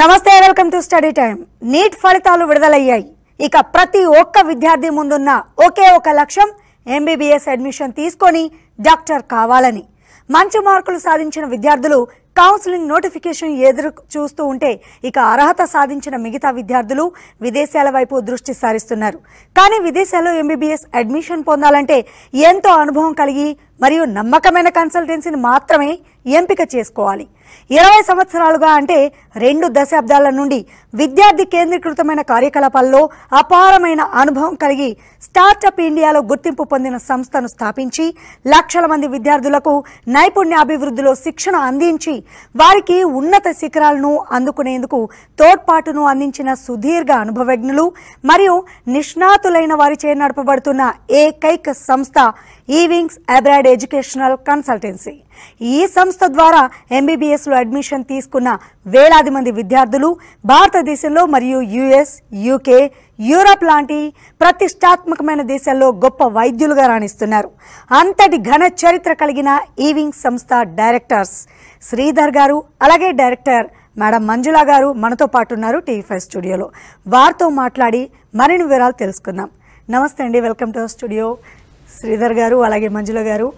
నమస్తే welcome to study time NEET ఫలితాలు విడుదలయ్యాయి ఇక ప్రతి ఒక్క విద్యార్థి ముందున్న ఒకే ఒక లక్ష్యం ఎంబీబీఎస్ అడ్మిషన్ తీసుకొని డాక్టర్ కావాలని మంచి మార్కులు సాధించిన విద్యార్థులు కౌన్సిలింగ్ నోటిఫికేషన్ ఎదురు చూస్తూ ఉంటే ఇక అర్హత సాధించిన మిగతా విద్యార్థులు విదేశాల వైపు దృష్టి సారిస్తున్నారు కానీ విదేశాల్లో ఎంబీబీఎస్ అడ్మిషన్ పొందాలంటే ఎంతో అనుభవం కలిగి మరియు నమ్మకమైన కన్సల్టెన్సీని మాత్రమే ఎంపిక చేసుకోవాలి ఇరవై సంవత్సరాలుగా అంటే రెండు దశాబ్దాల నుండి విద్యార్థి కేంద్రీకృతమైన కార్యకలాపాల్లో అపారమైన అనుభవం కలిగి స్టార్టప్ ఇండియాలో గుర్తింపు పొందిన సంస్థను స్థాపించి లక్షల మంది విద్యార్థులకు నైపుణ్య అభివృద్ధిలో శిక్షణ అందించి వారికి ఉన్నత శిఖరాలను అందుకునేందుకు తోడ్పాటును అందించిన సుదీర్ఘ అనుభవజ్ఞులు మరియు నిష్ణాతులైన వారిచే నడపబడుతున్న ఏకైక సంస్థ ఈవింగ్స్ అబ్రాడ్ ఎడ్యుకేషనల్ కన్సల్టెన్సీ ఈ సంస్థ ద్వారా ఎంబీబీఎస్లో అడ్మిషన్ తీసుకున్న వేలాది మంది విద్యార్థులు భారతదేశంలో మరియు యుఎస్ యూకే యూరప్ లాంటి ప్రతిష్టాత్మకమైన దేశాల్లో గొప్ప వైద్యులుగా రాణిస్తున్నారు అంతటి ఘన చరిత్ర కలిగిన ఈవింగ్ సంస్థ డైరెక్టర్స్ శ్రీధర్ గారు అలాగే డైరెక్టర్ మేడం మంజులా గారు మనతో పాటు ఉన్నారు టీవీ ఫైవ్ స్టూడియోలో వారితో మాట్లాడి మరిన్ని వివరాలు తెలుసుకుందాం నమస్తే అండి welcome to studio Sridhar garu అలాగే మంజుల గారు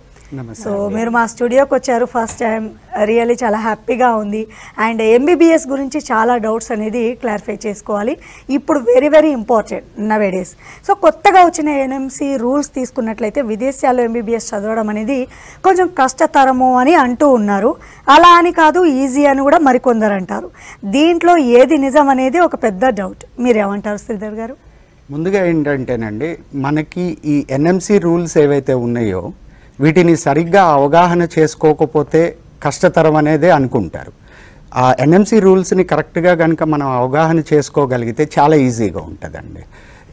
సో మీరు మా స్టూడియోకి వచ్చారు ఫస్ట్ టైం రియల్లీ చాలా హ్యాపీగా ఉంది అండ్ ఎంబీబీఎస్ గురించి చాలా డౌట్స్ అనేది క్లారిఫై చేసుకోవాలి ఇప్పుడు very very important nowadays so కొత్తగా వచ్చిన ఎన్ఎంసీ రూల్స్ తీసుకున్నట్లయితే విదేశాల్లో ఎంబీబీఎస్ చదవడం అనేది కొంచెం కష్టతరము అని అంటూ ఉన్నారు అలా అని కాదు ఈజీ అని కూడా మరికొందరు అంటారు దీంట్లో ఏది నిజం అనేది ఒక పెద్ద డౌట్ మీరేమంటారు శ్రీధర్ గారు ముందుగా ఏంటంటేనండి మనకి ఈ ఎన్ఎంసి రూల్స్ ఏవైతే ఉన్నాయో వీటిని సరిగ్గా అవగాహన చేసుకోకపోతే కష్టతరం అనేది అనుకుంటారు ఆ ఎన్ఎంసి రూల్స్ని కరెక్ట్గా కనుక మనం అవగాహన చేసుకోగలిగితే చాలా ఈజీగా ఉంటుందండి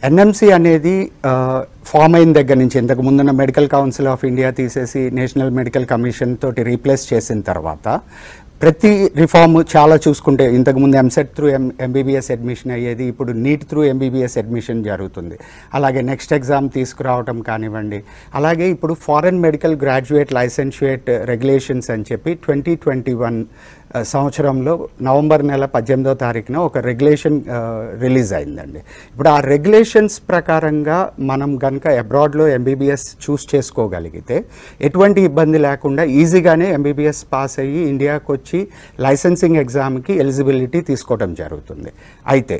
ఎన్ఎంసి అనేది ఫామ్ అయిన దగ్గర నుంచి ఇంతకు ముందున్న మెడికల్ కౌన్సిల్ ఆఫ్ ఇండియా తీసేసి నేషనల్ మెడికల్ కమిషన్ తోటి రీప్లేస్ చేసిన తర్వాత ప్రతి రిఫార్మ్ చాలా చూసుకుంటే ఇంతకుముందు EAMCET through M MBBS admission అయ్యేది ఇప్పుడు నీట్ త్రూ ఎంబీబీఎస్ అడ్మిషన్ జరుగుతుంది అలాగే నెక్స్ట్ ఎగ్జామ్ తీసుకురావటం కానివ్వండి అలాగే ఇప్పుడు foreign medical graduate licentiate regulations అని చెప్పి ట్వంటీ ట్వంటీ వన్ సంవత్సరంలో నవంబర్ నెల పద్దెనిమిదో తారీఖున ఒక రెగ్యులేషన్ రిలీజ్ అయిందండి ఇప్పుడు ఆ రెగ్యులేషన్స్ ప్రకారంగా మనం కనుక అబ్రాడ్లో ఎంబీబీఎస్ చూస్ చేసుకోగలిగితే ఎటువంటి ఇబ్బంది లేకుండా ఈజీగానే ఎంబీబీఎస్ పాస్ అయ్యి ఇండియాకు వచ్చి లైసెన్సింగ్ ఎగ్జామ్కి ఎలిజిబిలిటీ తీసుకోవడం జరుగుతుంది అయితే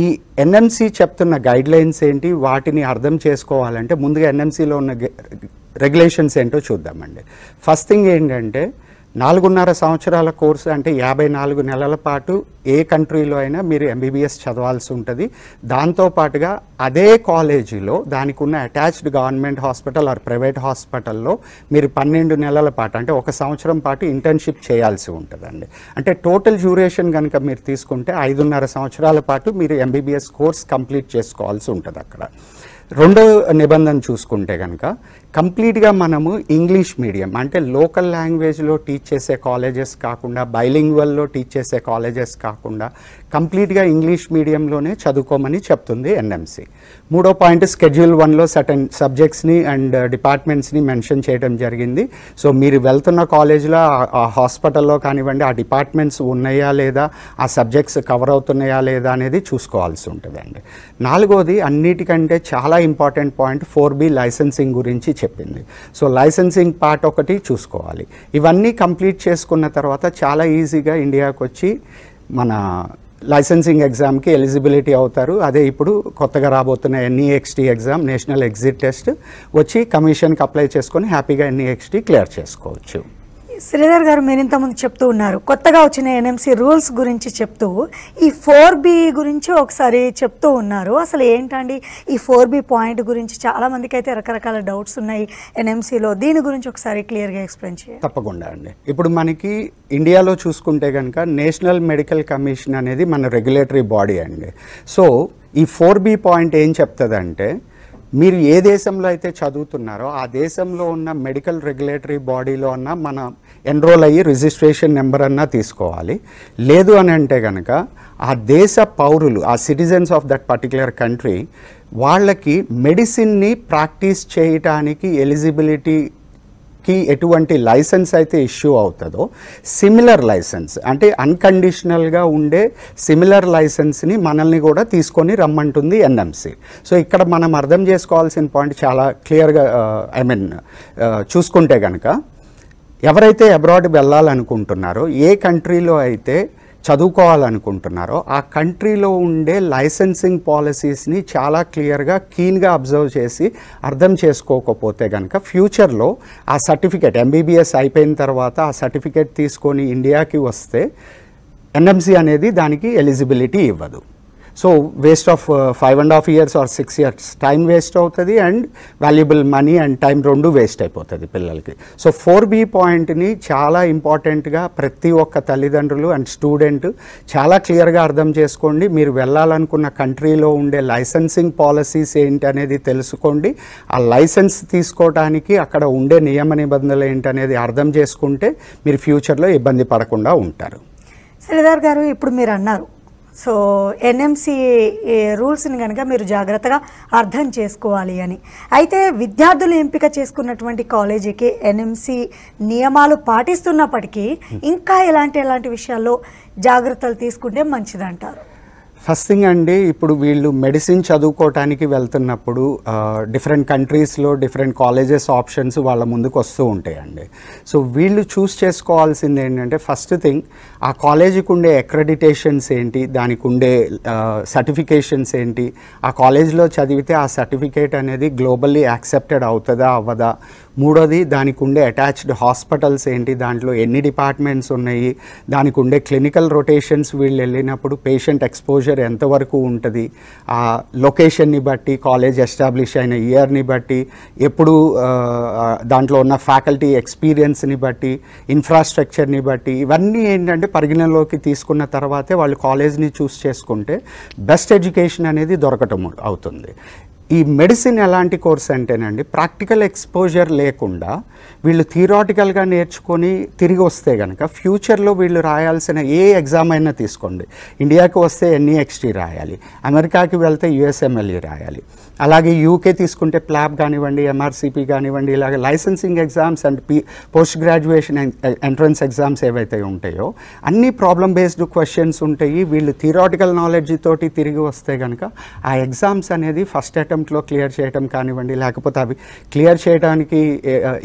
ఈ ఎన్ఎంసి చెప్తున్న గైడ్లైన్స్ ఏంటి వాటిని అర్థం చేసుకోవాలంటే ముందుగా ఎన్ఎంసీలో ఉన్న రెగ్యులేషన్స్ ఏంటో చూద్దామండి ఫస్ట్ థింగ్ ఏంటంటే నాలుగున్నర సంవత్సరాల కోర్సు అంటే యాభై నాలుగు నెలల పాటు ఏ కంట్రీలో అయినా మీరు ఎంబీబీఎస్ చదవాల్సి ఉంటుంది దాంతోపాటుగా అదే కాలేజీలో దానికి ఉన్న attached government hospital or private హాస్పిటల్లో మీరు పన్నెండు నెలల పాటు అంటే ఒక సంవత్సరం పాటు ఇంటర్న్షిప్ చేయాల్సి ఉంటుందండి అంటే టోటల్ డ్యూరేషన్ కనుక మీరు తీసుకుంటే ఐదున్నర సంవత్సరాల పాటు మీరు ఎంబీబీఎస్ కోర్స్ కంప్లీట్ చేసుకోవాల్సి ఉంటుంది అక్కడ రెండో నిబంధన చూసుకుంటే కనుక కంప్లీట్గా మనము ఇంగ్లీష్ మీడియం అంటే లోకల్ లాంగ్వేజ్లో టీచ్ చేసే కాలేజెస్ కాకుండా బైలింగ్వల్లో టీచ్ చేసే కాలేజెస్ కాకుండా కంప్లీట్గా ఇంగ్లీష్ మీడియంలోనే చదువుకోమని చెప్తుంది ఎన్ఎంసి మూడో పాయింట్ స్కెడ్యూల్ వన్లో సటన్ సబ్జెక్ట్స్ని అండ్ డిపార్ట్మెంట్స్ని మెన్షన్ చేయడం జరిగింది సో మీరు వెళ్తున్న కాలేజీలో ఆ హాస్పిటల్లో కానివ్వండి ఆ డిపార్ట్మెంట్స్ ఉన్నాయా లేదా ఆ సబ్జెక్ట్స్ కవర్ అవుతున్నాయా లేదా అనేది చూసుకోవాల్సి ఉంటుందండి నాలుగోది అన్నిటికంటే చాలా important point four B licensing గురించి చెప్పింది సో లైసెన్సింగ్ పార్ట్ ఒకటి చూసుకోవాలి ఇవన్నీ కంప్లీట్ చేసుకున్న తర్వాత చాలా ఈజీగా ఇండియాకి వచ్చి మన లైసెన్సింగ్ ఎగ్జామ్కి ఎలిజిబిలిటీ అవుతారు అదే ఇప్పుడు కొత్తగా రాబోతున్న NEXT exam national exit test వచ్చి కమిషన్కి అప్లై చేసుకొని హ్యాపీగా ఎన్ఈఎక్స్టీ క్లియర్ చేసుకోవచ్చు శ్రీధర్ గారు మీరు ఇంతకుముందు చెప్తూ ఉన్నారు కొత్తగా వచ్చిన ఎన్ఎంసీ రూల్స్ గురించి చెప్తూ ఈ ఫోర్ బి గురించి ఒకసారి చెప్తూ ఉన్నారు అసలు ఏంటండి ఈ ఫోర్ బి పాయింట్ గురించి మందికి అయితే రకరకాల డౌట్స్ ఉన్నాయి ఎన్ఎంసీలో దీని గురించి ఒకసారి క్లియర్గా ఎక్స్ప్లెయిన్ చేయండి తప్పకుండా అండి ఇప్పుడు మనకి ఇండియాలో చూసుకుంటే కనుక నేషనల్ మెడికల్ కమిషన్ అనేది మన రెగ్యులేటరీ బాడీ అండి సో ఈ ఫోర్ బి పాయింట్ ఏం చెప్తుందంటే అంటే మీరు ఏ దేశంలో అయితే చదువుతున్నారో ఆ దేశంలో ఉన్న మెడికల్ రెగ్యులేటరీ బాడీలో అన్న మన ఎన్రోల్ అయ్యి రిజిస్ట్రేషన్ నెంబర్ అన్నా తీసుకోవాలి లేదు అని అంటే కనుక ఆ దేశ పౌరులు ఆ citizens of that particular country వాళ్ళకి మెడిసిన్ని ప్రాక్టీస్ చేయటానికి ఎలిజిబిలిటీ కి ఎటువంటి లైసెన్స్ అయితే ఇష్యూ అవుతుందో సిమిలర్ లైసెన్స్ అంటే అన్కండిషనల్గా ఉండే సిమిలర్ లైసెన్స్ని మనల్ని కూడా తీసుకొని రమ్మంటుంది ఎన్ఎంసీ సో ఇక్కడ మనం అర్థం చేసుకోవాల్సిన పాయింట్ చాలా క్లియర్గా ఐ మీన్ చూసుకుంటే కనుక ఎవరైతే అబ్రాడ్ వెళ్ళాలనుకుంటున్నారో ఏ కంట్రీలో అయితే చదువుకోవాలనుకుంటున్నారో ఆ కంట్రీలో ఉండే లైసెన్సింగ్ పాలసీస్ని చాలా క్లియర్గా క్లీన్గా అబ్జర్వ్ చేసి అర్థం చేసుకోకపోతే కనుక ఫ్యూచర్లో ఆ సర్టిఫికేట్ ఎంబీబీఎస్ అయిపోయిన తర్వాత ఆ సర్టిఫికేట్ తీసుకొని ఇండియాకి వస్తే ఎన్ఎంసీ అనేది దానికి ఎలిజిబిలిటీ ఇవ్వదు so waste of five and half years or six years time waste అవుతుంది and valuable money and time రెండు వేస్ట్ అయిపోతుంది పిల్లలకి సో ఫోర్ బి పాయింట్ని చాలా ఇంపార్టెంట్గా ప్రతి ఒక్క తల్లిదండ్రులు అండ్ స్టూడెంట్ చాలా క్లియర్గా అర్థం చేసుకోండి మీరు వెళ్ళాలనుకున్న కంట్రీలో ఉండే లైసెన్సింగ్ పాలసీస్ ఏంటి అనేది తెలుసుకోండి ఆ లైసెన్స్ తీసుకోవడానికి అక్కడ ఉండే నియమ నిబంధనలు ఏంటనేది అర్థం చేసుకుంటే మీరు ఫ్యూచర్లో ఇబ్బంది పడకుండా ఉంటారు శ్రీధర్ గారు ఇప్పుడు మీరు అన్నారు సో ఎన్ఎంసి రూల్స్ని కనుక మీరు జాగ్రత్తగా అర్థం చేసుకోవాలి అని అయితే విద్యార్థులు ఎంపిక చేసుకున్నటువంటి కాలేజీకి ఎన్ఎంసి నియమాలు పాటిస్తున్నప్పటికీ ఇంకా ఎలాంటి ఎలాంటి విషయాల్లో జాగ్రత్తలు తీసుకుంటే మంచిదంటారు ఫస్ట్ థింగ్ అండి ఇప్పుడు వీళ్ళు మెడిసిన్ చదువుకోవటానికి వెళ్తున్నప్పుడు డిఫరెంట్ కంట్రీస్లో డిఫరెంట్ కాలేజెస్ ఆప్షన్స్ వాళ్ళ ముందుకు వస్తూ ఉంటాయండి సో వీళ్ళు చూస్ చేసుకోవాల్సింది ఏంటంటే ఫస్ట్ థింగ్ ఆ కాలేజీకి ఉండే అక్రెడిటేషన్స్ ఏంటి దానికి ఉండే సర్టిఫికేషన్స్ ఏంటి ఆ కాలేజీలో చదివితే ఆ సర్టిఫికేట్ అనేది గ్లోబల్లీ యాక్సెప్టెడ్ అవుతుందా అవ్వదా మూడోది దానికి ఉండే అటాచ్డ్ హాస్పిటల్స్ ఏంటి దాంట్లో ఎన్ని డిపార్ట్మెంట్స్ ఉన్నాయి దానికి ఉండే క్లినికల్ రొటేషన్స్ వీళ్ళు వెళ్ళినప్పుడు పేషెంట్ ఎక్స్పోజర్ ఎంతవరకు ఉంటుంది ఆ లొకేషన్ని బట్టి కాలేజ్ ఎస్టాబ్లిష్ అయిన ఇయర్ని బట్టి ఎప్పుడు దాంట్లో ఉన్న ఫ్యాకల్టీ ఎక్స్పీరియన్స్ని బట్టి ఇన్ఫ్రాస్ట్రక్చర్ని బట్టి ఇవన్నీ ఏంటంటే పరిగణలోకి తీసుకున్న తర్వాతే వాళ్ళు కాలేజ్ని చూస్ చేసుకుంటే బెస్ట్ ఎడ్యుకేషన్ అనేది దొరకటం అవుతుంది ఈ మెడిసిన్ ఎలాంటి కోర్స్ అంటేనండి ప్రాక్టికల్ ఎక్స్పోజర్ లేకుండా వీళ్ళు థియరాటికల్గా నేర్చుకొని తిరిగి వస్తే కనుక ఫ్యూచర్లో వీళ్ళు రాయాల్సిన ఏ ఎగ్జామ్ అయినా తీసుకోండి ఇండియాకి వస్తే ఎన్ఈఎక్స్టీ రాయాలి అమెరికాకి వెళ్తే యుఎస్ఎంఎల్ఈ రాయాలి అలాగే యూకే తీసుకుంటే ప్లాబ్ కానివ్వండి ఎంఆర్సిపి కానివ్వండి ఇలాగే licensing exams and P post graduation entrance exams ఏవైతే ఉంటాయో అన్ని ప్రాబ్లమ్ బేస్డ్ క్వశ్చన్స్ ఉంటాయి వీళ్ళు థిరాటికల్ నాలెడ్జ్ తోటి తిరిగి వస్తే కనుక ఆ ఎగ్జామ్స్ అనేది ఫస్ట్ అటెంప్ట్లో క్లియర్ చేయటం కానివ్వండి లేకపోతే అవి క్లియర్ చేయడానికి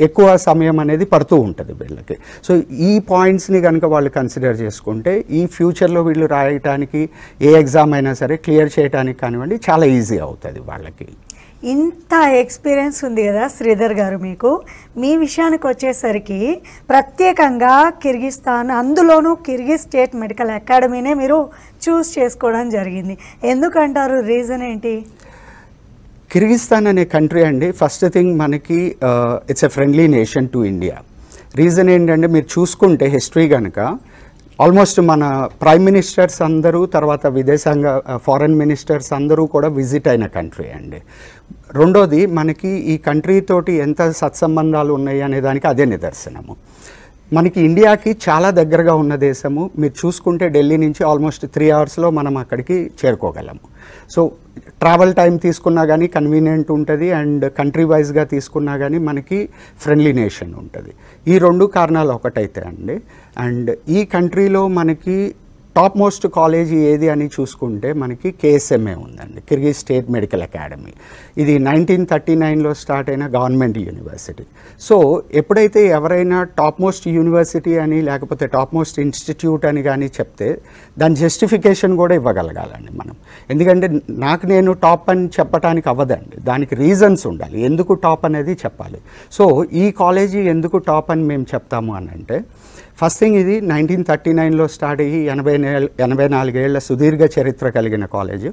ఎక్కువ సమయం అనేది పడుతూ ఉంటుంది వీళ్ళకి సో ఈ పాయింట్స్ని కనుక వాళ్ళు కన్సిడర్ చేసుకుంటే ఈ ఫ్యూచర్లో వీళ్ళు రాయటానికి ఏ ఎగ్జామ్ అయినా సరే క్లియర్ చేయడానికి కానివ్వండి చాలా ఈజీ అవుతుంది వాళ్ళకి ఇంత ఎక్స్పీరియన్స్ ఉంది కదా శ్రీధర్ గారు మీకు మీ విషయానికి వచ్చేసరికి ప్రత్యేకంగా కిర్గిస్తాన్ అందులోనూ కిర్గిజ్ స్టేట్ మెడికల్ అకాడమీనే మీరు చూస్ చేసుకోవడం జరిగింది ఎందుకంటారు రీజన్ ఏంటి కిర్గిస్తాన్ అనే కంట్రీ అండి ఫస్ట్ థింగ్ మనకి it's a friendly nation to India reason ఏంటంటే మీరు చూసుకుంటే హిస్టరీ కనుక ఆల్మోస్ట్ మన ప్రైమ్ మినిస్టర్స్ అందరూ తర్వాత విదేశాంగ ఫారెన్ మినిస్టర్స్ అందరూ కూడా విజిట్ అయిన కంట్రీ అండి రెండోది మనకి ఈ కంట్రీతోటి ఎంత సత్సంబంధాలు ఉన్నాయి అనే దానికి అదే నిదర్శనము మనకి ఇండియాకి చాలా దగ్గరగా ఉన్న దేశము మీరు చూసుకుంటే ఢిల్లీ నుంచి ఆల్మోస్ట్ త్రీ అవర్స్లో మనం అక్కడికి చేరుకోగలము సో ట్రావెల్ టైం తీసుకున్నా కానీ కన్వీనియంట్ ఉంటుంది అండ్ కంట్రీ వైజ్గా తీసుకున్నా కానీ మనకి ఫ్రెండ్లీ నేషన్ ఉంటుంది ఈ రెండు కారణాలు ఒకటైతే అండి అండ్ ఈ కంట్రీలో మనకి టాప్ మోస్ట్ కాలేజీ ఏది అని చూసుకుంటే మనకి కేఎస్ఎంఏ ఉందండి కిర్గిజ్ స్టేట్ మెడికల్ అకాడమీ ఇది నైన్టీన్ థర్టీ నైన్లో స్టార్ట్ అయిన గవర్నమెంట్ యూనివర్సిటీ సో ఎప్పుడైతే ఎవరైనా టాప్ మోస్ట్ యూనివర్సిటీ అని లేకపోతే టాప్ మోస్ట్ ఇన్స్టిట్యూట్ అని కానీ చెప్తే దాని జస్టిఫికేషన్ కూడా ఇవ్వగలగాలండి మనం ఎందుకంటే నాకు నేను టాప్ అని చెప్పడానికి అవ్వదండి దానికి రీజన్స్ ఉండాలి ఎందుకు టాప్ అనేది చెప్పాలి సో ఈ కాలేజీ ఎందుకు టాప్ అని మేము చెప్తాము అని అంటే ఫస్ట్ థింగ్ ఇది నైన్టీన్ థర్టీ నైన్లో స్టార్ట్ అయ్యి ఎనభై ఎనభై నాలుగేళ్ల సుదీర్ఘ చరిత్ర కలిగిన కాలేజ్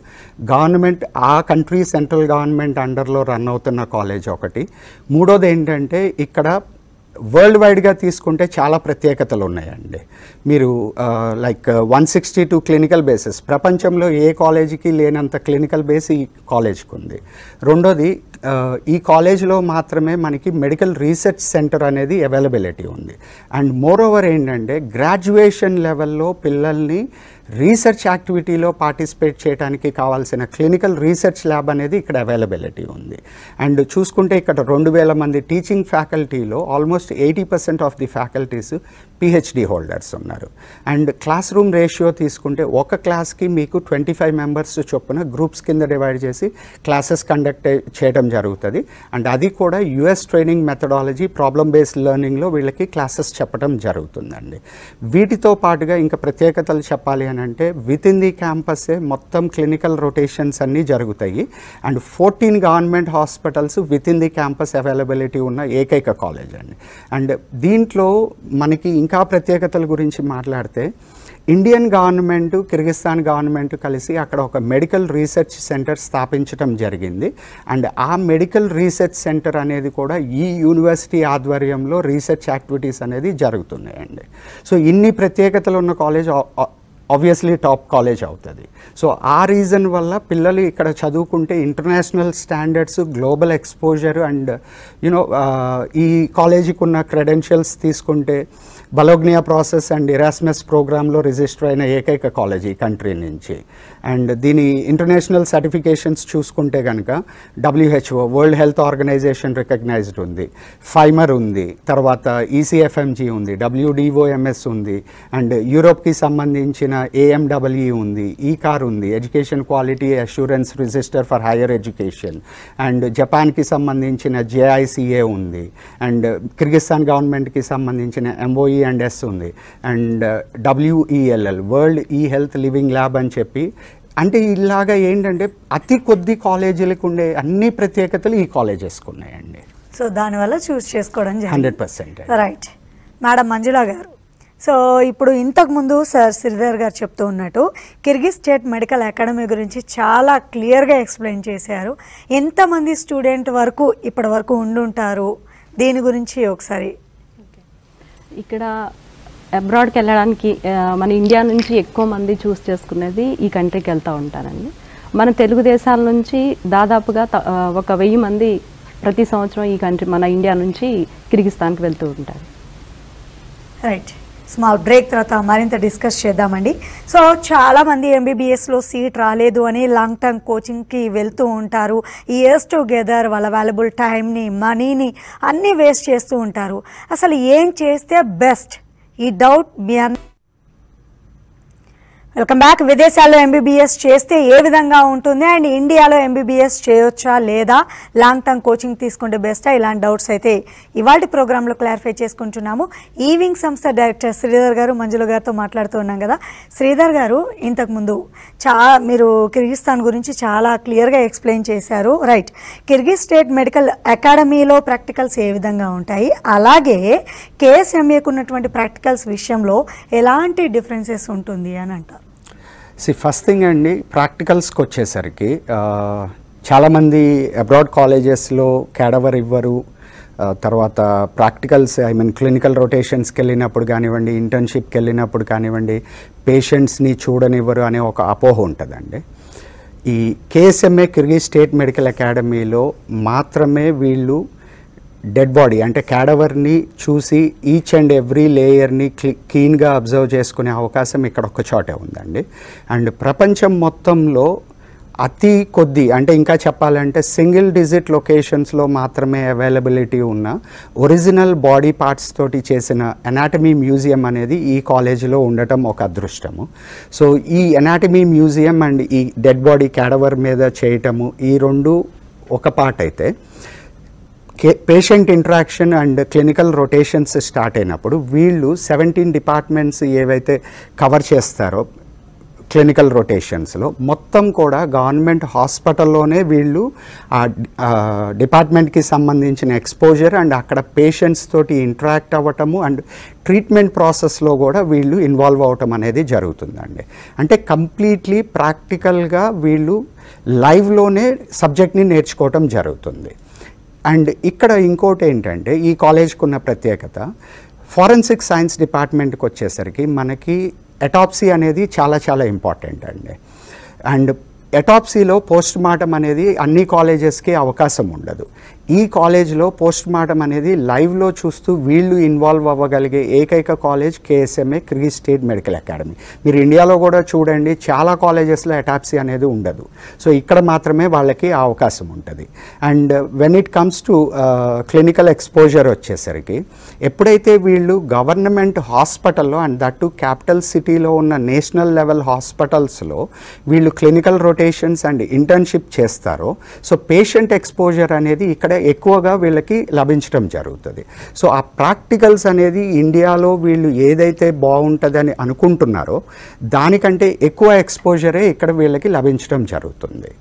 గవర్నమెంట్ ఆ కంట్రీ సెంట్రల్ గవర్నమెంట్ అండర్లో రన్ అవుతున్న కాలేజ్ ఒకటి మూడోది ఏంటంటే ఇక్కడ వరల్డ్ వైడ్గా తీసుకుంటే చాలా ప్రత్యేకతలు ఉన్నాయండి మీరు like one sixty two clinical bases ప్రపంచంలో ఏ కాలేజీకి లేనంత క్లినికల్ బేస్ ఈ కాలేజ్కి ఉంది రెండోది ఈ కాలేజ్లో మాత్రమే మనకి మెడికల్ రీసెర్చ్ సెంటర్ అనేది అవైలబిలిటీ ఉంది అండ్ మోర్ ఓవర్ ఏంటంటే గ్రాడ్యుయేషన్ లెవెల్లో పిల్లల్ని రీసెర్చ్ యాక్టివిటీలో పార్టిసిపేట్ చేయడానికి కావాల్సిన క్లినికల్ రీసెర్చ్ ల్యాబ్ అనేది ఇక్కడ అవైలబిలిటీ ఉంది అండ్ చూసుకుంటే ఇక్కడ రెండు వేల మంది టీచింగ్ ఫ్యాకల్టీలో almost eighty percent of the faculties PhD holders ఉన్నారు అండ్ క్లాస్ రూమ్ రేషియో తీసుకుంటే ఒక క్లాస్కి మీకు ట్వంటీ ఫైవ్ మెంబర్స్ చొప్పున గ్రూప్స్ కింద డివైడ్ చేసి క్లాసెస్ కండక్ట్ చేయడం జరుగుతుంది అండ్ అది కూడా US training methodology problem based లెర్నింగ్లో వీళ్ళకి క్లాసెస్ చెప్పడం జరుగుతుందండి వీటితో పాటుగా ఇంకా ప్రత్యేకతలు చెప్పాలి అని అంటే విత్ ఇన్ ది క్యాంపసే మొత్తం క్లినికల్ రొటేషన్స్ అన్నీ జరుగుతాయి and fourteen government hospitals within the campus availability ఉన్న ఏకైక కాలేజ్ అండి అండ్ దీంట్లో మనకి ఇంకా ప్రత్యేకతల గురించి మాట్లాడితే ఇండియన్ గవర్నమెంట్ కిర్గిస్తాన్ గవర్నమెంట్ కలిసి అక్కడ ఒక మెడికల్ రీసెర్చ్ సెంటర్ స్థాపించడం జరిగింది అండ్ ఆ మెడికల్ రీసెర్చ్ సెంటర్ అనేది కూడా ఈ యూనివర్సిటీ ఆధ్వర్యంలో రీసెర్చ్ యాక్టివిటీస్ అనేది జరుగుతున్నాయండి సో ఇన్ని ప్రత్యేకతలు ఉన్న కాలేజ్ ఆబ్వియస్లీ టాప్ కాలేజ్ అవుతుంది సో ఆ రీజన్ వల్ల పిల్లలు ఇక్కడ చదువుకుంటే international standards global exposure and you know ఈ కాలేజీకి ఉన్న క్రెడెన్షియల్స్ తీసుకుంటే బలోగ్నియా ప్రాసెస్ అండ్ ఇరాస్మస్ ప్రోగ్రాంలో రిజిస్టర్ అయిన ఏకైక కాలేజీ కంట్రీ నుంచి అండ్ దీని ఇంటర్నేషనల్ సర్టిఫికేషన్స్ చూసుకుంటే కనుక WHO world health organization recognized ఉంది ఫైమర్ ఉంది తర్వాత ఈసీఎఫ్ఎంజీ e ఉంది డబ్ల్యూడిఓఎంఎస్ ఉంది అండ్ యూరోప్కి సంబంధించిన ఏఎండబ్ల్యూ ఉంది ఈ కార్ ఉంది education quality assurance register for higher education and జపాన్కి సంబంధించిన జేఐసిఏ ఉంది అండ్ కిర్గిస్తాన్ గవర్నమెంట్కి సంబంధించిన ఎంఓఈ అండ్ ఎస్ ఉంది and WELL world e health living lab అని చెప్పి అంటే ఇలాగా ఏంటంటే అతి కొద్ది కాలేజీలకు ఉండే అన్ని ప్రత్యేకతలు ఈ కాలేజెస్కి ఉన్నాయండి సో దానివల్ల చూస్ చేసుకోవడం hundred percent right madam Manjula garu so ఇప్పుడు ఇంతకుముందు సార్ శ్రీధర్ గారు చెప్తూ ఉన్నట్టు కిర్గిజ్ స్టేట్ మెడికల్ అకాడమీ గురించి చాలా క్లియర్గా ఎక్స్ప్లెయిన్ చేశారు ఎంతమంది స్టూడెంట్ వరకు ఇప్పటి వరకు ఉండుంటారు దీని గురించి ఒకసారి ఇక్కడ అబ్రాడ్కి వెళ్ళడానికి మన ఇండియా నుంచి ఎక్కువ మంది చూస్ చేసుకునేది ఈ కంట్రీకి వెళ్తూ ఉంటారండి మన తెలుగు దేశాల నుంచి దాదాపుగా ఒక వెయ్యి మంది ప్రతి సంవత్సరం ఈ కంట్రీ మన ఇండియా నుంచి కిర్గిస్తాన్కి వెళ్తూ ఉంటారు రైట్ స్మాల్ బ్రేక్ తర్వాత మరింత డిస్కస్ చేద్దామండి సో చాలా మంది ఎంబీబీఎస్లో సీట్ రాలేదు అని లాంగ్ టర్మ్ కోచింగ్కి వెళ్తూ ఉంటారు ఇయర్స్ టుగెదర్ వాళ్ళ వాల్యుబుల్ టైంని మనీని అన్నీ వేస్ట్ చేస్తూ ఉంటారు అసలు ఏం చేస్తే బెస్ట్ ఈ డౌట్ మీ వెల్కమ్ బ్యాక్ విదేశాల్లో ఎంబీబీఎస్ చేస్తే ఏ విధంగా ఉంటుంది అండ్ ఇండియాలో ఎంబీబీఎస్ చేయొచ్చా లేదా లాంగ్ టర్మ్ కోచింగ్ తీసుకుంటే బెస్టా ఇలాంటి డౌట్స్ అయితే ఇవాళ ప్రోగ్రాంలో క్లారిఫై చేసుకుంటున్నాము ఈవింగ్ సంస్థ డైరెక్టర్ శ్రీధర్ గారు మంజుల గారితో ఉన్నాం కదా శ్రీధర్ గారు ఇంతకుముందు చా మీరు కిర్గిస్తాన్ గురించి చాలా క్లియర్గా ఎక్స్ప్లెయిన్ చేశారు రైట్ కిర్గిజ్ స్టేట్ మెడికల్ అకాడమీలో ప్రాక్టికల్స్ ఏ విధంగా ఉంటాయి అలాగే కేఎస్ఎంఏకున్నటువంటి ప్రాక్టికల్స్ విషయంలో ఎలాంటి డిఫరెన్సెస్ ఉంటుంది అని అంటారు సి ఫస్ట్ థింగ్ అండి ప్రాక్టికల్స్కి వచ్చేసరికి చాలామంది అబ్రాడ్ కాలేజెస్లో క్యాడవర్ ఇవ్వరు తర్వాత ప్రాక్టికల్స్ ఐ మీన్ క్లినికల్ రొటేషన్స్కి వెళ్ళినప్పుడు కానివ్వండి ఇంటర్న్షిప్కి వెళ్ళినప్పుడు కానివ్వండి పేషెంట్స్ని చూడనివ్వరు అనే ఒక అపోహ ఉంటుందండి ఈ కేఎస్ఎంఏ కిర్గి స్టేట్ మెడికల్ అకాడమీలో మాత్రమే వీళ్ళు డెడ్ బాడీ అంటే క్యాడవర్ని చూసి ఈచ్ అండ్ ఎవ్రీ లేయర్ని క్లీన్గా అబ్జర్వ్ చేసుకునే అవకాశం ఇక్కడ ఒక చోటే ఉందండి అండ్ ప్రపంచం మొత్తంలో అతి కొద్ది అంటే ఇంకా చెప్పాలంటే సింగిల్ డిజిట్ లొకేషన్స్లో మాత్రమే అవైలబిలిటీ ఉన్న ఒరిజినల్ బాడీ పార్ట్స్ తోటి చేసిన ఎనాటమీ మ్యూజియం అనేది ఈ కాలేజీలో ఉండటం ఒక అదృష్టము సో ఈ ఎనాటమీ మ్యూజియం అండ్ ఈ డెడ్ బాడీ క్యాడవర్ మీద చేయటము ఈ రెండు ఒక పార్ట్ అయితే patient interaction and clinical rotations start అయినప్పుడు వీళ్ళు సెవెంటీన్ డిపార్ట్మెంట్స్ ఏవైతే కవర్ చేస్తారో క్లినికల్ రొటేషన్స్లో మొత్తం కూడా గవర్నమెంట్ హాస్పిటల్లోనే వీళ్ళు ఆ డిపార్ట్మెంట్కి సంబంధించిన ఎక్స్పోజర్ అండ్ అక్కడ పేషెంట్స్ తోటి ఇంటరాక్ట్ అవ్వటము అండ్ ట్రీట్మెంట్ ప్రాసెస్లో కూడా వీళ్ళు ఇన్వాల్వ్ అవటం అనేది జరుగుతుందండి అంటే కంప్లీట్లీ ప్రాక్టికల్గా వీళ్ళు లైవ్లోనే సబ్జెక్ట్ని నేర్చుకోవటం జరుగుతుంది అండ్ ఇక్కడ ఇంకోటి ఏంటంటే ఈ కాలేజ్కి ఉన్న ప్రత్యేకత ఫారెన్సిక్ సైన్స్ డిపార్ట్మెంట్కి వచ్చేసరికి మనకి ఎటాప్సీ అనేది చాలా చాలా ఇంపార్టెంట్ అండి అండ్ ఎటాప్సీలో పోస్ట్ మార్టం అనేది అన్ని కాలేజెస్కి అవకాశం ఉండదు ఈ కాలేజ్లో పోస్ట్ మార్టం అనేది లైవ్లో చూస్తూ వీళ్ళు ఇన్వాల్వ్ అవ్వగలిగే ఏకైక college KSMA Kyrgyz state medical academy మీరు ఇండియాలో కూడా చూడండి చాలా కాలేజెస్లో అటాప్సీ అనేది ఉండదు సో ఇక్కడ మాత్రమే వాళ్ళకి అవకాశం ఉంటుంది and when it comes to clinical exposure వచ్చేసరికి ఎప్పుడైతే వీళ్ళు గవర్నమెంట్ హాస్పిటల్లో అండ్ దట్ టు క్యాపిటల్ సిటీలో ఉన్న నేషనల్ లెవెల్ హాస్పిటల్స్లో వీళ్ళు క్లినికల్ రొటేషన్స్ అండ్ ఇంటర్న్షిప్ చేస్తారో సో పేషెంట్ ఎక్స్పోజర్ అనేది ఇక్కడే ఎక్కువగా వీళ్ళకి లభించడం జరుగుతుంది సో ఆ ప్రాక్టికల్స్ అనేది ఇండియాలో వీళ్ళు ఏదైతే బాగుంటుందని అనుకుంటున్నారో దానికంటే ఎక్కువ ఎక్స్పోజరే ఇక్కడ వీళ్ళకి లభించడం జరుగుతుంది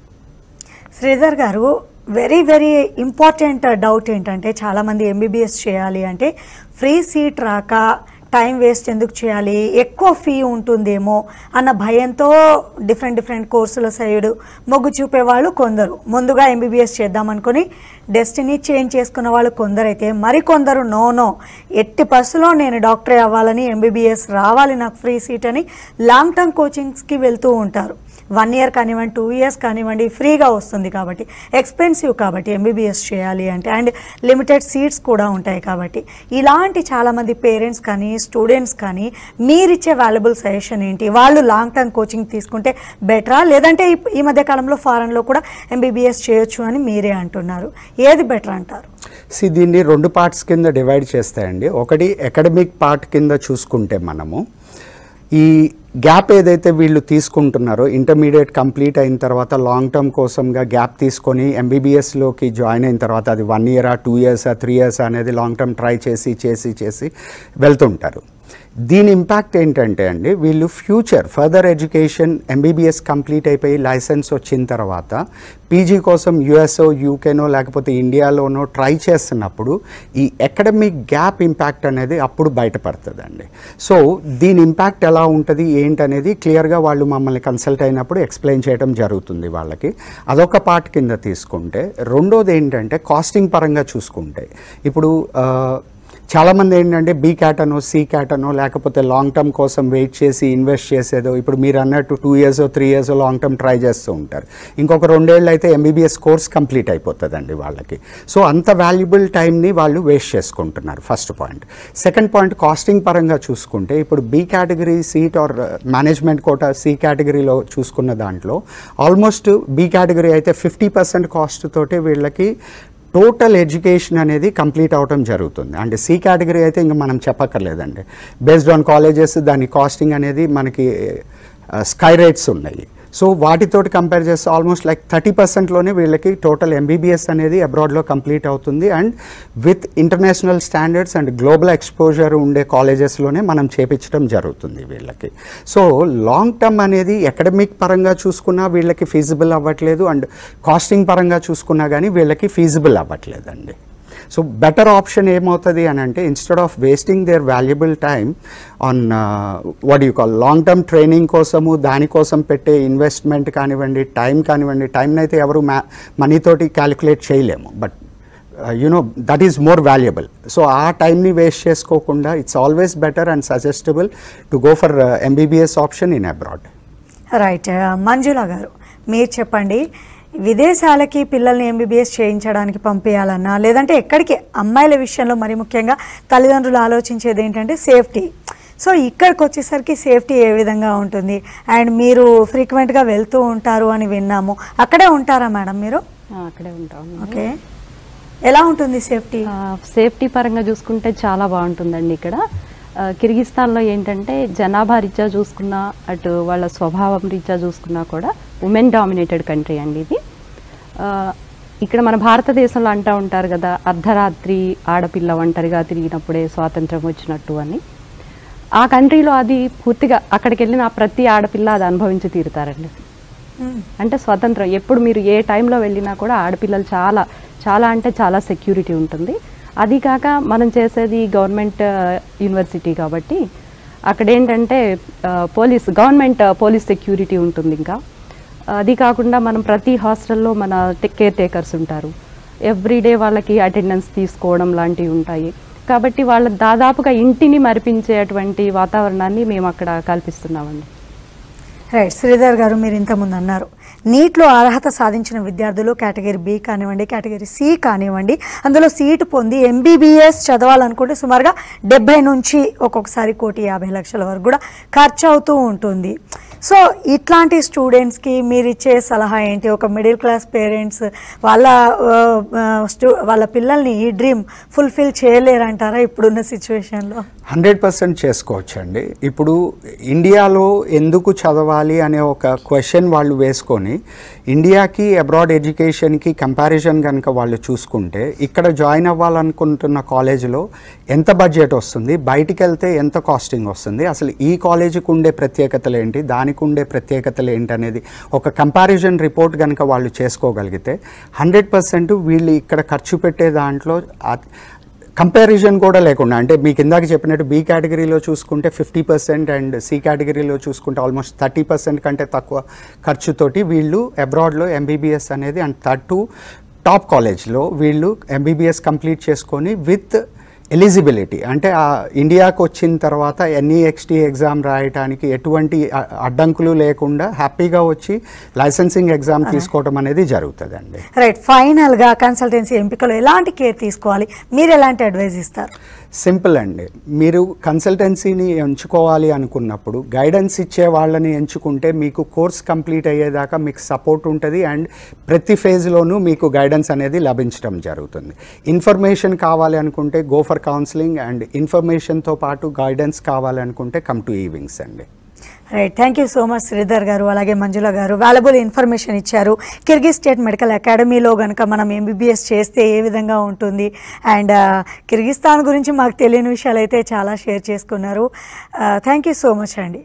శ్రీధర్ గారు వెరీ వెరీ ఇంపార్టెంట్ డౌట్ ఏంటంటే చాలామంది ఎంబీబీఎస్ చేయాలి అంటే ఫ్రీ సీట్ రాక టైం వేస్ట్ ఎందుకు చేయాలి ఎక్కువ ఫీ ఉంటుందేమో అన్న భయంతో డిఫరెంట్ డిఫరెంట్ కోర్సుల సైడ్ మొగ్గు చూపేవాళ్ళు కొందరు ముందుగా ఎంబీబీఎస్ చేద్దామనుకొని డెస్టినీ చేంజ్ చేసుకున్న వాళ్ళు కొందరైతే మరికొందరు నో నో ఎట్టి పర్సులో నేను డాక్టరే అవ్వాలని ఎంబీబీఎస్ రావాలి నాకు ఫ్రీ సీట్ అని లాంగ్ టర్మ్ కోచింగ్స్కి వెళ్తూ ఉంటారు వన్ ఇయర్ కానివ్వండి టూ ఇయర్స్ కానివ్వండి ఫ్రీగా వస్తుంది కాబట్టి ఎక్స్పెన్సివ్ కాబట్టి ఎంబీబీఎస్ చేయాలి అంటే అండ్ లిమిటెడ్ సీట్స్ కూడా ఉంటాయి కాబట్టి ఇలాంటి చాలామంది పేరెంట్స్ కానీ స్టూడెంట్స్ కానీ మీరిచ్చే వాల్యుబుల్ సజెషన్ ఏంటి వాళ్ళు లాంగ్ టర్మ్ కోచింగ్ తీసుకుంటే బెటరా లేదంటే ఈ మధ్య కాలంలో ఫారెన్లో కూడా ఎంబీబీఎస్ చేయొచ్చు అని మీరే అంటున్నారు ఏది బెటర్ అంటారు సి దీన్ని రెండు పార్ట్స్ కింద డివైడ్ చేస్తాయండి ఒకటి అకాడమిక్ పార్ట్ కింద చూసుకుంటే మనము ఈ గ్యాప్ ఏదైతే వీళ్ళు తీసుకుంటున్నారో ఇంటర్మీడియట్ కంప్లీట్ అయిన తర్వాత లాంగ్ టర్మ్ కోసంగా గ్యాప్ తీసుకొని ఎంబీబీఎస్లోకి జాయిన్ అయిన తర్వాత అది వన్ ఇయరా టూ ఇయర్సా త్రీ ఇయర్సా అనేది లాంగ్ టర్మ్ ట్రై చేసి చేసి చేసి వెళ్తుంటారు దీని ఇంపాక్ట్ ఏంటంటే అండి వీళ్ళు future further education MBBS complete అయిపోయి లైసెన్స్ వచ్చిన తర్వాత పీజీ కోసం యుఎస్ఓ యూకేనో లేకపోతే ఇండియాలోనో ట్రై చేస్తున్నప్పుడు ఈ అకాడమిక్ గ్యాప్ ఇంపాక్ట్ అనేది అప్పుడు బయటపడుతుందండి సో దీని ఇంపాక్ట్ ఎలా ఉంటుంది ఏంటనేది క్లియర్గా వాళ్ళు మమ్మల్ని కన్సల్ట్ అయినప్పుడు ఎక్స్ప్లెయిన్ చేయడం జరుగుతుంది వాళ్ళకి అదొక పార్ట్ కింద తీసుకుంటే రెండోది ఏంటంటే కాస్టింగ్ పరంగా చూసుకుంటే ఇప్పుడు చాలామంది ఏంటంటే బీ క్యాట్ అనో సి క్యాట్ అనో లేకపోతే లాంగ్ టర్మ్ కోసం వెయిట్ చేసి ఇన్వెస్ట్ చేసేదో ఇప్పుడు మీరు అన్నట్టు two years three years long term try చేస్తూ ఉంటారు ఇంకొక రెండేళ్ళు అయితే ఎంబీబీఎస్ కోర్స్ కంప్లీట్ అయిపోతుందండి వాళ్ళకి సో అంత వాల్యుబుల్ టైంని వాళ్ళు వేస్ట్ చేసుకుంటున్నారు first point second point costing పరంగా చూసుకుంటే ఇప్పుడు B category seat or management quota C కేటగిరీలో చూసుకున్న దాంట్లో ఆల్మోస్ట్ బీ కేటగిరీ అయితే ఫిఫ్టీ పర్సెంట్ కాస్ట్ తోటే వీళ్ళకి టోటల్ ఎడ్యుకేషన్ అనేది కంప్లీట్ అవటం జరుగుతుంది అంటే సి కేటగిరీ అయితే ఇంకా మనం చెప్పక్కర్లేదండి బేస్డ్ ఆన్ కాలేజెస్ దాని కాస్టింగ్ అనేది మనకి స్కై రేట్స్ ఉన్నాయి సో వాటితోటి కంపేర్ చేస్తే ఆల్మోస్ట్ లైక్ థర్టీ పర్సెంట్లోనే వీళ్ళకి టోటల్ ఎంబీబీఎస్ అనేది అబ్రాడ్లో కంప్లీట్ అవుతుంది and with international standards and global exposure ఉండే కాలేజెస్లోనే మనం చేపించడం జరుగుతుంది వీళ్ళకి సో లాంగ్ టర్మ్ అనేది అకాడమిక్ పరంగా చూసుకున్నా వీళ్ళకి ఫీజిబుల్ అవ్వట్లేదు అండ్ కాస్టింగ్ పరంగా చూసుకున్నా కానీ వీళ్ళకి ఫీజిబుల్ అవ్వట్లేదండి సో బెటర్ ఆప్షన్ ఏమవుతుంది అని అంటే instead of wasting their valuable time on what you call long term training కోసము దానికోసం పెట్టే ఇన్వెస్ట్మెంట్ కానివ్వండి టైం కానివ్వండి టైంని అయితే ఎవరు మ్యా మనీతోటి క్యాలిక్యులేట్ చేయలేము but you know that is more valuable so ఆ టైంని వేస్ట్ చేసుకోకుండా it's always better and suggestable to go for MBBS option in abroad right Manjula garu మీరు చెప్పండి విదేశాలకి పిల్లల్ని ఎంబీబీఎస్ చేయించడానికి పంపించాలన్నా లేదంటే ఎక్కడికి అమ్మాయిల విషయంలో మరి ముఖ్యంగా తల్లిదండ్రులు ఆలోచించేది ఏంటంటే సేఫ్టీ సో ఇక్కడికి వచ్చేసరికి సేఫ్టీ ఏ విధంగా ఉంటుంది అండ్ మీరు ఫ్రీక్వెంట్గా వెళ్తూ ఉంటారు అని విన్నాము అక్కడే ఉంటారా మేడం మీరు అక్కడే ఉంటాము ఓకే ఎలా ఉంటుంది సేఫ్టీ సేఫ్టీ పరంగా చూసుకుంటే చాలా బాగుంటుందండి ఇక్కడ కిర్గిస్తాన్లో ఏంటంటే జనాభా రీత్యా చూసుకున్నా అటు వాళ్ళ స్వభావం రీత్యా చూసుకున్నా కూడా ఉమెన్ డామినేటెడ్ కంట్రీ అండి ఇది ఇక్కడ మన భారతదేశంలో అంటూ ఉంటారు కదా అర్ధరాత్రి ఆడపిల్ల ఒంటరిగా తిరిగినప్పుడే స్వాతంత్రం వచ్చినట్టు అని ఆ కంట్రీలో అది పూర్తిగా అక్కడికి వెళ్ళిన ప్రతి ఆడపిల్ల అది అనుభవించి తీరుతారండి అంటే స్వతంత్రం ఎప్పుడు మీరు ఏ టైంలో వెళ్ళినా కూడా ఆడపిల్లలు చాలా చాలా అంటే చాలా సెక్యూరిటీ ఉంటుంది అది కాక మనం చేసేది గవర్నమెంట్ యూనివర్సిటీ కాబట్టి అక్కడ ఏంటంటే పోలీస్ గవర్నమెంట్ పోలీస్ సెక్యూరిటీ ఉంటుంది ఇంకా అది కాకుండా మనం ప్రతి హాస్టల్లో మన కేర్ టేకర్స్ ఉంటారు ఎవ్రీడే వాళ్ళకి అటెండెన్స్ తీసుకోవడం లాంటివి ఉంటాయి కాబట్టి వాళ్ళ దాదాపుగా ఇంటిని మరిపించేటువంటి వాతావరణాన్ని మేము అక్కడ కల్పిస్తున్నామండి రైట్ శ్రీధర్ గారు మీరు ఇంతకుముందు అన్నారు నీట్లో అర్హత సాధించిన విద్యార్థులు కేటగిరీ బి కానివ్వండి కేటగిరీ సి కానివ్వండి అందులో సీటు పొంది ఎంబీబీఎస్ చదవాలనుకుంటే సుమారుగా డెబ్బై నుంచి ఒక్కొక్కసారి కోటి యాభై లక్షల వరకు కూడా ఖర్చు అవుతూ ఉంటుంది సో ఇట్లాంటి స్టూడెంట్స్కి మీరు ఇచ్చే సలహా ఏంటి ఒక మిడిల్ క్లాస్ పేరెంట్స్ వాళ్ళ స్టూ వాళ్ళ పిల్లల్ని ఈ డ్రీమ్ ఫుల్ఫిల్ చేయలేరంటారా ఇప్పుడున్న సిచ్యువేషన్లో హండ్రెడ్ పర్సెంట్ చేసుకోవచ్చండి ఇప్పుడు ఇండియాలో ఎందుకు చదవాలి అనే ఒక క్వశ్చన్ వాళ్ళు వేసుకొని ఇండియాకి అబ్రాడ్ ఎడ్యుకేషన్కి కంపారిజన్ కనుక వాళ్ళు చూసుకుంటే ఇక్కడ జాయిన్ అవ్వాలనుకుంటున్న కాలేజీలో ఎంత బడ్జెట్ వస్తుంది బయటికి వెళ్తే ఎంత కాస్టింగ్ వస్తుంది అసలు ఈ కాలేజీకి ఉండే ప్రత్యేకతలు ఏంటి దాని దానికి ఉండే ప్రత్యేకతలు ఏంటనేది ఒక కంపారిజన్ రిపోర్ట్ కనుక వాళ్ళు చేసుకోగలిగితే హండ్రెడ్ పర్సెంట్ వీళ్ళు ఇక్కడ ఖర్చు పెట్టే దాంట్లో కంపారిజన్ కూడా లేకుండా అంటే మీకు ఇందాక చెప్పినట్టు బి కేటగిరీలో చూసుకుంటే ఫిఫ్టీ పర్సెంట్ అండ్ సి కేటగిరీలో చూసుకుంటే ఆల్మోస్ట్ థర్టీ పర్సెంట్ కంటే తక్కువ ఖర్చుతోటి వీళ్ళు అబ్రాడ్లో ఎంబీబీఎస్ అనేది అండ్ థర్డ్ టాప్ కాలేజ్లో వీళ్ళు ఎంబీబీఎస్ కంప్లీట్ చేసుకొని విత్ ఎలిజిబిలిటీ అంటే ఆ ఇండియాకు వచ్చిన తర్వాత ఎన్ఈఎక్స్టీ ఎగ్జామ్ e రాయడానికి ఎటువంటి అడ్డంకులు లేకుండా హ్యాపీగా వచ్చి లైసెన్సింగ్ ఎగ్జామ్ తీసుకోవడం అనేది జరుగుతుందండి రైట్ ఫైనల్గా కన్సల్టెన్సీ ఎంపికలు ఎలాంటి కేర్ తీసుకోవాలి మీరు ఎలాంటి అడ్వైజ్ ఇస్తారు సింపుల్ అండి మీరు కన్సల్టెన్సీని ఎంచుకోవాలి అనుకున్నప్పుడు గైడెన్స్ ఇచ్చే వాళ్ళని ఎంచుకుంటే మీకు కోర్స్ కంప్లీట్ అయ్యేదాకా మీకు సపోర్ట్ ఉంటుంది అండ్ ప్రతి ఫేజ్లోనూ మీకు గైడెన్స్ అనేది లభించడం జరుగుతుంది ఇన్ఫర్మేషన్ కావాలి అనుకుంటే గో ఫర్ కౌన్సిలింగ్ అండ్ ఇన్ఫర్మేషన్తో పాటు గైడెన్స్ కావాలనుకుంటే కమ్ టు ఈవింగ్స్ అండి right thank you so much Sridhar garu అలాగే మంజుల గారు వాలబుల్ ఇన్ఫర్మేషన్ ఇచ్చారు కిర్గిజ్ స్టేట్ మెడికల్ అకాడమీలో కనుక మనం ఎంబీబీఎస్ చేస్తే ఏ విధంగా ఉంటుంది అండ్ కిర్గిస్తాన్ uh, గురించి మాకు తెలియని విషయాలు అయితే చాలా షేర్ చేసుకున్నారు థ్యాంక్ యూ సో మచ్ అండి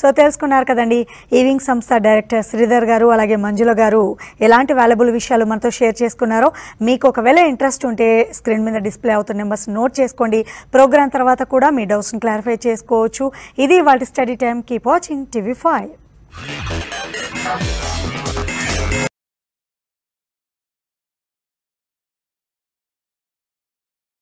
సో తెలుసుకున్నారు కదండి ఈవింగ్ సంస్థ డైరెక్టర్ శ్రీధర్ గారు అలాగే మంజుల గారు ఎలాంటి వాల్యుబుల్ విషయాలు మనతో షేర్ చేసుకున్నారో మీకు ఒకవేళ ఇంట్రెస్ట్ ఉంటే స్క్రీన్ మీద డిస్ప్లే అవుతున్న నెంబర్స్ నోట్ చేసుకోండి ప్రోగ్రామ్ తర్వాత కూడా మీ డౌట్స్ని క్లారిఫై చేసుకోవచ్చు ఇది వాటి study time keep watching TV five